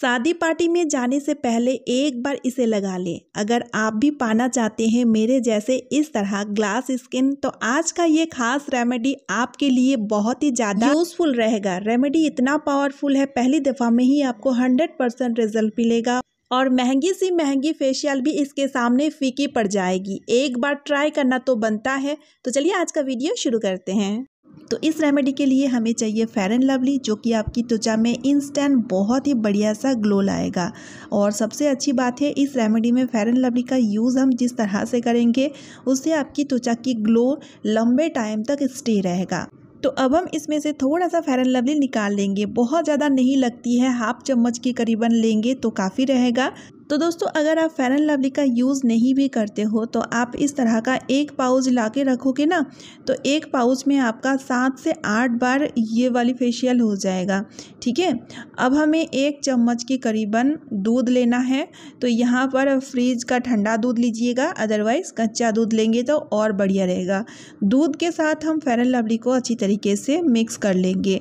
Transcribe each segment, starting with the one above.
शादी पार्टी में जाने से पहले एक बार इसे लगा लें अगर आप भी पाना चाहते हैं मेरे जैसे इस तरह ग्लास स्किन तो आज का ये खास रेमेडी आपके लिए बहुत ही ज़्यादा यूजफुल रहेगा रेमेडी इतना पावरफुल है पहली दफ़ा में ही आपको हंड्रेड परसेंट रिजल्ट मिलेगा और महंगी सी महंगी फेशियल भी इसके सामने फीकी पड़ जाएगी एक बार ट्राई करना तो बनता है तो चलिए आज का वीडियो शुरू करते हैं तो इस रेमेडी के लिए हमें चाहिए फेयर एंड लवली जो कि आपकी त्वचा में इंस्टेंट बहुत ही बढ़िया सा ग्लो लाएगा और सबसे अच्छी बात है इस रेमेडी में फेयर एंड लवली का यूज़ हम जिस तरह से करेंगे उससे आपकी त्वचा की ग्लो लंबे टाइम तक स्टे रहेगा तो अब हम इसमें से थोड़ा सा एंड लवली निकाल लेंगे बहुत ज़्यादा नहीं लगती है हाफ चम्मच के करीबन लेंगे तो काफ़ी रहेगा तो दोस्तों अगर आप फेरन लवली का यूज़ नहीं भी करते हो तो आप इस तरह का एक पाउच ला के रखोगे ना तो एक पाउच में आपका सात से आठ बार ये वाली फेशियल हो जाएगा ठीक है अब हमें एक चम्मच के करीबन दूध लेना है तो यहाँ पर फ्रिज का ठंडा दूध लीजिएगा अदरवाइज़ कच्चा दूध लेंगे तो और बढ़िया रहेगा दूध के साथ हम फेरन लवली को अच्छी तरीके से मिक्स कर लेंगे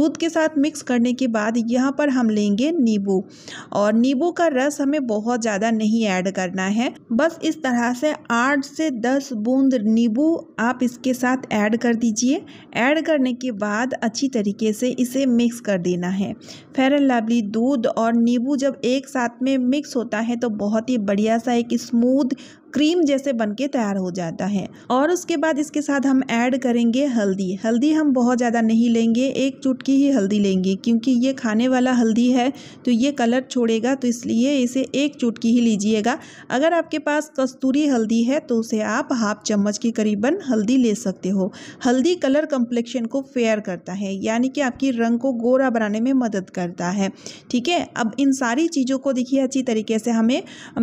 दूध के साथ मिक्स करने के बाद यहाँ पर हम लेंगे नींबू और नींबू का रस हमें बहुत ज़्यादा नहीं ऐड करना है बस इस तरह से आठ से दस बूंद नींबू आप इसके साथ ऐड कर दीजिए ऐड करने के बाद अच्छी तरीके से इसे मिक्स कर देना है फेरन लवली दूध और नींबू जब एक साथ में मिक्स होता है तो बहुत ही बढ़िया सा एक स्मूद क्रीम जैसे बन के तैयार हो जाता है और उसके बाद इसके साथ हम ऐड करेंगे हल्दी हल्दी हम बहुत ज़्यादा नहीं लेंगे एक चुटकी ही हल्दी लेंगे क्योंकि ये खाने वाला हल्दी है तो ये कलर छोड़ेगा तो इसलिए इसे एक चुटकी ही लीजिएगा अगर आपके पास कस्तूरी हल्दी है तो उसे आप हाफ चम्मच के करीबन हल्दी ले सकते हो हल्दी कलर कम्प्लेक्शन को फेयर करता है यानी कि आपकी रंग को गोरा बनाने में मदद करता है ठीक है अब इन सारी चीज़ों को देखिए अच्छी तरीके से हमें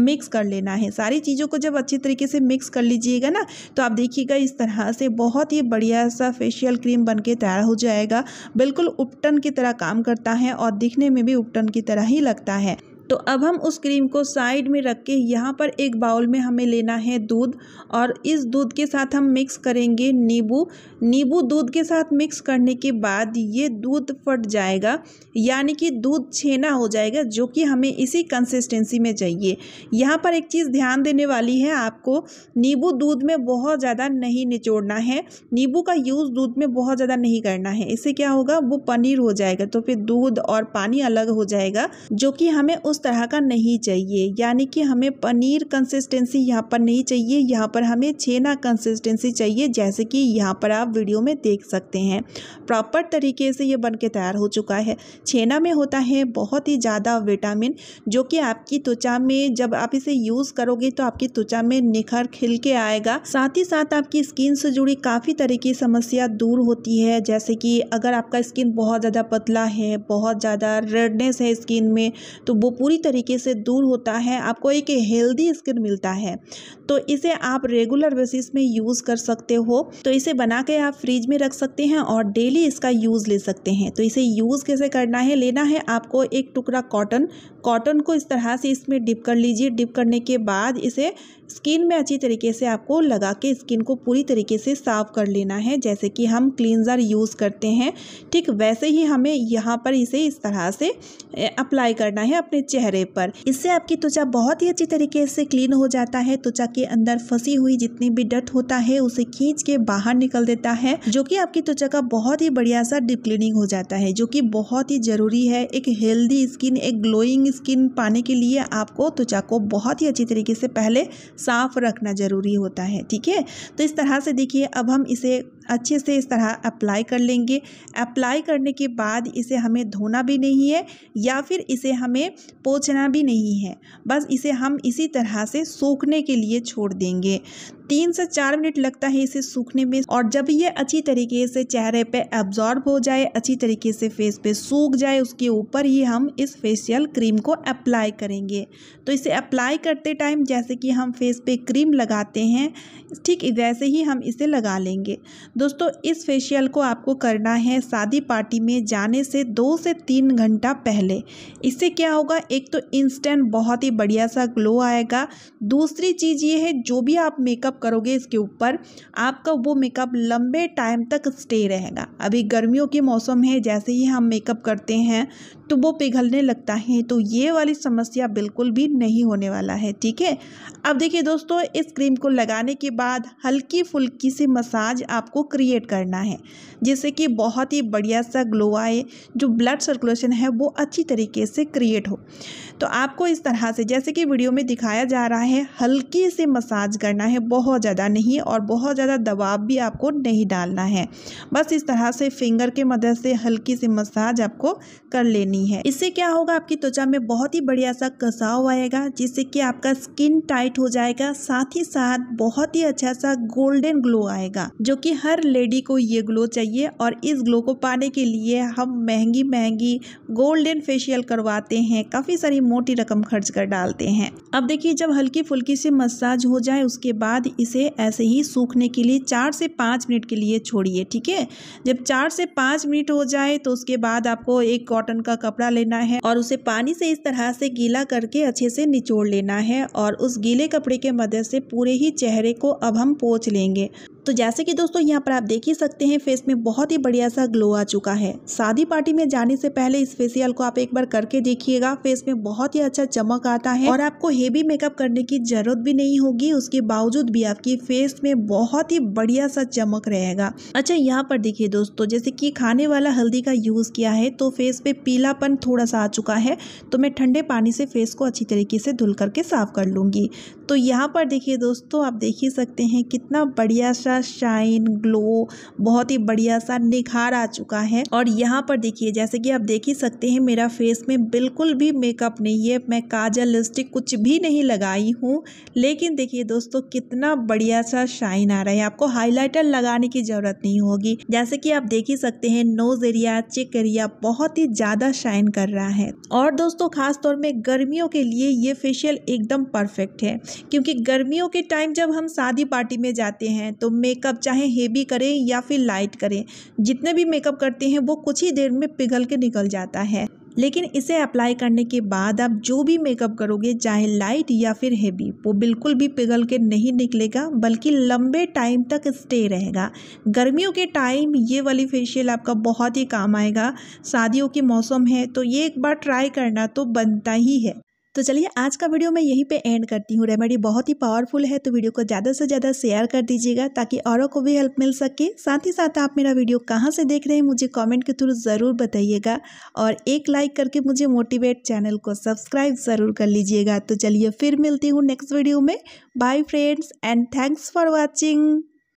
मिक्स कर लेना है सारी चीज़ों को जब अच्छी तरीके से मिक्स कर लीजिएगा ना तो आप देखिएगा इस तरह से बहुत ही बढ़िया सा फेशियल क्रीम बन के तैयार हो जाएगा बिल्कुल उपटन की तरह काम करता है और दिखने में भी उपटन की तरह ही लगता है तो अब हम उस क्रीम को साइड में रख के यहाँ पर एक बाउल में हमें लेना है दूध और इस दूध के साथ हम मिक्स करेंगे नींबू नींबू दूध के साथ मिक्स करने के बाद ये दूध फट जाएगा यानी कि दूध छेना हो जाएगा जो कि हमें इसी कंसिस्टेंसी में चाहिए यहाँ पर एक चीज़ ध्यान देने वाली है आपको नींबू दूध में बहुत ज़्यादा नहीं निचोड़ना है नींबू का यूज़ दूध में बहुत ज़्यादा नहीं करना है इससे क्या होगा वो पनीर हो जाएगा तो फिर दूध और पानी अलग हो जाएगा जो कि हमें उस तरह का नहीं चाहिए यानी कि हमें पनीर कंसिस्टेंसी यहाँ पर नहीं चाहिए यहाँ पर हमें छेना कंसिस्टेंसी चाहिए जैसे कि यहाँ पर आप वीडियो में देख सकते हैं प्रॉपर तरीके से ये बन के तैयार हो चुका है छेना में होता है बहुत ही ज़्यादा विटामिन जो कि आपकी त्वचा में जब आप इसे यूज़ करोगे तो आपकी त्वचा में निखर खिल के आएगा साथ ही साथ आपकी स्किन से जुड़ी काफ़ी तरह की समस्या दूर होती है जैसे कि अगर आपका स्किन बहुत ज़्यादा पतला है बहुत ज़्यादा रेडनेस है स्किन में तो वो पूरी पूरी तरीके से दूर होता है आपको एक हेल्दी स्किन मिलता है तो इसे आप रेगुलर बेसिस में यूज़ कर सकते हो तो इसे बना के आप फ्रिज में रख सकते हैं और डेली इसका यूज़ ले सकते हैं तो इसे यूज़ कैसे करना है लेना है आपको एक टुकड़ा कॉटन कॉटन को इस तरह से इसमें डिप कर लीजिए डिप करने के बाद इसे स्किन में अच्छी तरीके से आपको लगा के स्किन को पूरी तरीके से साफ़ कर लेना है जैसे कि हम क्लिनज़र यूज़ करते हैं ठीक वैसे ही हमें यहाँ पर इसे इस तरह से अप्लाई करना है अपने चेहरे पर इससे आपकी त्वचा बहुत ही अच्छी तरीके से क्लीन हो जाता है त्वचा के अंदर फंसी हुई जितनी भी डट होता है उसे खींच के बाहर निकल देता है जो कि आपकी त्वचा का बहुत ही बढ़िया सा डीप क्लीनिंग हो जाता है जो कि बहुत ही जरूरी है एक हेल्दी स्किन एक ग्लोइंग स्किन पाने के लिए आपको त्वचा को बहुत ही अच्छी तरीके से पहले साफ रखना जरूरी होता है ठीक है तो इस तरह से देखिए अब हम इसे अच्छे से इस तरह अप्लाई कर लेंगे अप्लाई करने के बाद इसे हमें धोना भी नहीं है या फिर इसे हमें पोछना भी नहीं है बस इसे हम इसी तरह से सूखने के लिए छोड़ देंगे तीन से चार मिनट लगता है इसे सूखने में और जब ये अच्छी तरीके से चेहरे पे एब्जॉर्ब हो जाए अच्छी तरीके से फेस पे सूख जाए उसके ऊपर ही हम इस फेशियल क्रीम को अप्लाई करेंगे तो इसे अप्लाई करते टाइम जैसे कि हम फेस पे क्रीम लगाते हैं ठीक वैसे ही हम इसे लगा लेंगे दोस्तों इस फेशियल को आपको करना है शादी पार्टी में जाने से दो से तीन घंटा पहले इससे क्या होगा एक तो इंस्टेंट बहुत ही बढ़िया सा ग्लो आएगा दूसरी चीज़ ये है जो भी आप मेकअप करोगे इसके ऊपर आपका वो मेकअप लंबे टाइम तक स्टे रहेगा अभी गर्मियों के मौसम है जैसे ही हम मेकअप करते हैं तो वो पिघलने लगता है तो ये वाली समस्या बिल्कुल भी नहीं होने वाला है ठीक है अब देखिए दोस्तों इस क्रीम को लगाने के बाद हल्की फुल्की सी मसाज आपको क्रिएट करना है जिससे कि बहुत ही बढ़िया सा ग्लो आए जो ब्लड सर्कुलेशन है वो अच्छी तरीके से क्रिएट हो तो आपको इस तरह से जैसे कि वीडियो में दिखाया जा रहा है हल्की से मसाज करना है बहुत बहुत ज़्यादा नहीं और बहुत ज़्यादा दबाव भी आपको नहीं डालना है बस इस तरह से फिंगर के मदद से हल्की सी मसाज आपको कर लेनी है इससे क्या होगा आपकी त्वचा में बहुत ही बढ़िया सा कसाव आएगा जिससे कि आपका स्किन टाइट हो जाएगा साथ ही साथ बहुत ही अच्छा सा गोल्डन ग्लो आएगा जो कि हर लेडी को ये ग्लो चाहिए और इस ग्लो को पाने के लिए हम महंगी महंगी गोल्डन फेशियल करवाते हैं काफ़ी सारी मोटी रकम खर्च कर डालते हैं अब देखिए जब हल्की फुल्की से मसाज हो जाए उसके बाद इसे ऐसे ही सूखने के लिए चार से पाँच मिनट के लिए छोड़िए ठीक है जब चार से पाँच मिनट हो जाए तो उसके बाद आपको एक कॉटन का कपड़ा लेना है और उसे पानी से इस तरह से गीला करके अच्छे से निचोड़ लेना है और उस गीले कपड़े के मदद से पूरे ही चेहरे को अब हम पोच लेंगे तो जैसे कि दोस्तों यहाँ पर आप देख ही सकते हैं फेस में बहुत ही बढ़िया सा ग्लो आ चुका है शादी पार्टी में जाने से पहले इस फेसियल को आप एक बार करके देखिएगा फेस में बहुत ही अच्छा चमक आता है और आपको हेवी मेकअप करने की जरूरत भी नहीं होगी उसके बावजूद भी आपकी फेस में बहुत ही बढ़िया सा चमक रहेगा अच्छा यहाँ पर देखिए दोस्तों जैसे कि खाने वाला हल्दी का यूज किया है तो फेस पे पीलापन थोड़ा सा आ चुका है तो मैं ठंडे पानी से फेस को अच्छी तरीके से धुल करके साफ कर लूंगी तो यहाँ पर देखिए दोस्तों आप देख ही सकते हैं कितना बढ़िया सा शाइन ग्लो बहुत ही बढ़िया सा निखार आ चुका है और यहाँ पर देखिए जैसे कि आप देख ही सकते हैं मेरा फेस में बिल्कुल भी मेकअप नहीं है मैं काजल लिपस्टिक कुछ भी नहीं लगाई हूँ लेकिन देखिए दोस्तों कितना बढ़िया सा शाइन आ रहा है आपको हाईलाइटर लगाने की ज़रूरत नहीं होगी जैसे कि आप देख ही सकते हैं नोज एरिया चेक एरिया बहुत ही ज़्यादा शाइन कर रहा है और दोस्तों खासतौर में गर्मियों के लिए ये फेशियल एकदम परफेक्ट है क्योंकि गर्मियों के टाइम जब हम शादी पार्टी में जाते हैं तो मेकअप चाहे हेवी करें या फिर लाइट करें जितने भी मेकअप करते हैं वो कुछ ही देर में पिघल के निकल जाता है लेकिन इसे अप्लाई करने के बाद आप जो भी मेकअप करोगे चाहे लाइट या फिर हेवी वो बिल्कुल भी पिघल के नहीं निकलेगा बल्कि लंबे टाइम तक स्टे रहेगा गर्मियों के टाइम ये वाली फेशियल आपका बहुत ही काम आएगा शादियों के मौसम है तो ये एक बार ट्राई करना तो बनता ही है तो चलिए आज का वीडियो मैं यहीं पे एंड करती हूँ रेमेडी बहुत ही पावरफुल है तो वीडियो को ज़्यादा से ज़्यादा शेयर कर दीजिएगा ताकि औरों को भी हेल्प मिल सके साथ ही साथ आप मेरा वीडियो कहाँ से देख रहे हैं मुझे कमेंट के थ्रू ज़रूर बताइएगा और एक लाइक करके मुझे मोटिवेट चैनल को सब्सक्राइब ज़रूर कर लीजिएगा तो चलिए फिर मिलती हूँ नेक्स्ट वीडियो में bye friends and thanks for watching